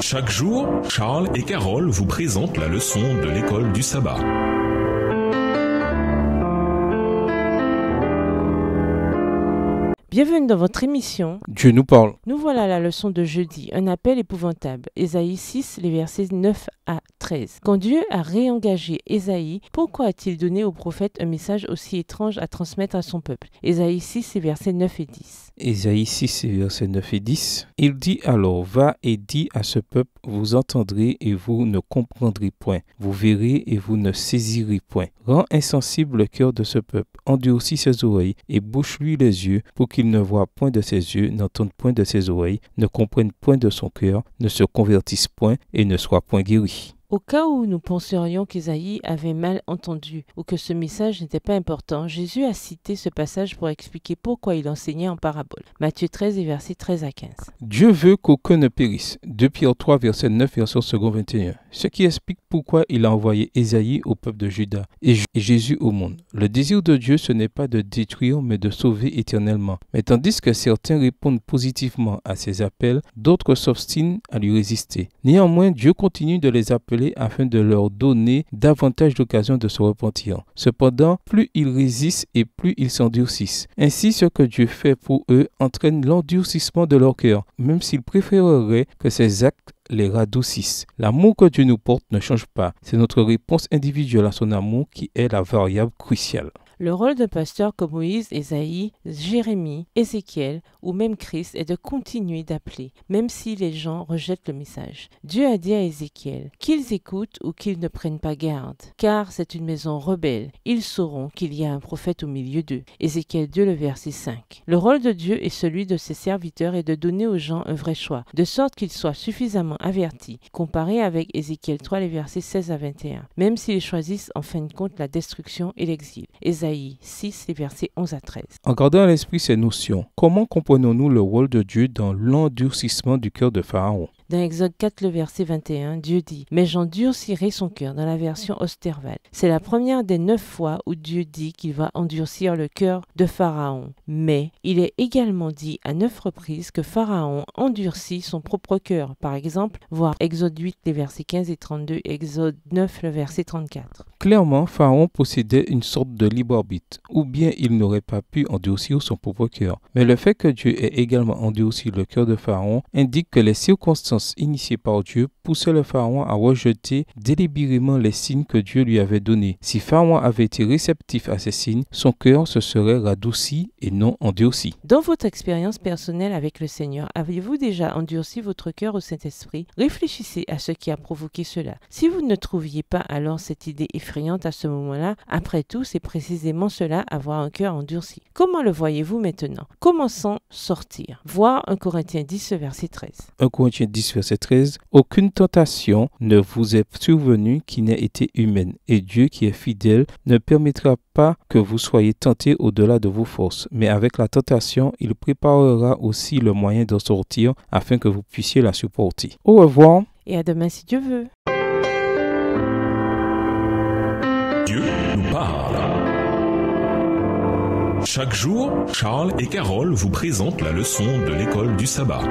Chaque jour, Charles et Carole vous présentent la leçon de l'école du sabbat. Bienvenue dans votre émission. Dieu nous parle. Nous voilà la leçon de jeudi, un appel épouvantable. Ésaïe 6, les versets 9 à quand Dieu a réengagé Esaïe, pourquoi a-t-il donné au prophète un message aussi étrange à transmettre à son peuple Esaïe 6 versets 9 et 10. Esaïe 6 versets 9 et 10. Il dit alors, va et dis à ce peuple, vous entendrez et vous ne comprendrez point, vous verrez et vous ne saisirez point. Rends insensible le cœur de ce peuple, endurcis ses oreilles et bouche-lui les yeux pour qu'il ne voie point de ses yeux, n'entende point de ses oreilles, ne comprenne point de son cœur, ne se convertisse point et ne soit point guéri. Au cas où nous penserions qu'Isaïe avait mal entendu ou que ce message n'était pas important, Jésus a cité ce passage pour expliquer pourquoi il enseignait en parabole. Matthieu 13 verset 13 à 15. Dieu veut qu'aucun ne périsse. 2 Pierre 3 verset 9 verset 21 ce qui explique pourquoi il a envoyé Esaïe au peuple de Juda et Jésus au monde. Le désir de Dieu, ce n'est pas de détruire, mais de sauver éternellement. Mais tandis que certains répondent positivement à ses appels, d'autres s'obstinent à lui résister. Néanmoins, Dieu continue de les appeler afin de leur donner davantage d'occasions de se repentir. Cependant, plus ils résistent et plus ils s'endurcissent. Ainsi, ce que Dieu fait pour eux entraîne l'endurcissement de leur cœur, même s'ils préféreraient que ces actes les radoucissent. L'amour que Dieu nous porte ne change pas. C'est notre réponse individuelle à son amour qui est la variable cruciale. Le rôle de pasteur comme Moïse, Ésaïe, Jérémie, Ézéchiel ou même Christ est de continuer d'appeler, même si les gens rejettent le message. Dieu a dit à Ézéchiel qu'ils écoutent ou qu'ils ne prennent pas garde, car c'est une maison rebelle. Ils sauront qu'il y a un prophète au milieu d'eux. Ézéchiel 2, le verset 5. Le rôle de Dieu et celui de ses serviteurs est de donner aux gens un vrai choix, de sorte qu'ils soient suffisamment avertis, comparé avec Ézéchiel 3, les versets 16 à 21, même s'ils choisissent en fin de compte la destruction et l'exil à En gardant à l'esprit ces notions, comment comprenons-nous le rôle de Dieu dans l'endurcissement du cœur de Pharaon dans Exode 4, le verset 21, Dieu dit Mais j'endurcirai son cœur dans la version Osterwald. C'est la première des neuf fois où Dieu dit qu'il va endurcir le cœur de Pharaon. Mais il est également dit à neuf reprises que Pharaon endurcit son propre cœur. Par exemple, voir Exode 8, les versets 15 et 32, Exode 9, le verset 34. Clairement, Pharaon possédait une sorte de libre orbite ou bien il n'aurait pas pu endurcir son propre cœur. Mais le fait que Dieu ait également endurci le cœur de Pharaon indique que les circonstances Initié par Dieu poussait le Pharaon à rejeter délibérément les signes que Dieu lui avait donnés. Si Pharaon avait été réceptif à ces signes, son cœur se serait radouci et non endurci. Dans votre expérience personnelle avec le Seigneur, avez-vous déjà endurci votre cœur au Saint-Esprit Réfléchissez à ce qui a provoqué cela. Si vous ne trouviez pas alors cette idée effrayante à ce moment-là, après tout, c'est précisément cela, avoir un cœur endurci. Comment le voyez-vous maintenant Commençons s'en sortir Voir 1 Corinthiens 10, verset 13. 1 Corinthiens 10, verset 13, Aucune tentation ne vous est survenue qui n'ait été humaine, et Dieu qui est fidèle ne permettra pas que vous soyez tentés au-delà de vos forces, mais avec la tentation, il préparera aussi le moyen d'en sortir afin que vous puissiez la supporter. Au revoir. Et à demain si Dieu veut. Dieu nous parle. Chaque jour, Charles et Carole vous présentent la leçon de l'école du sabbat.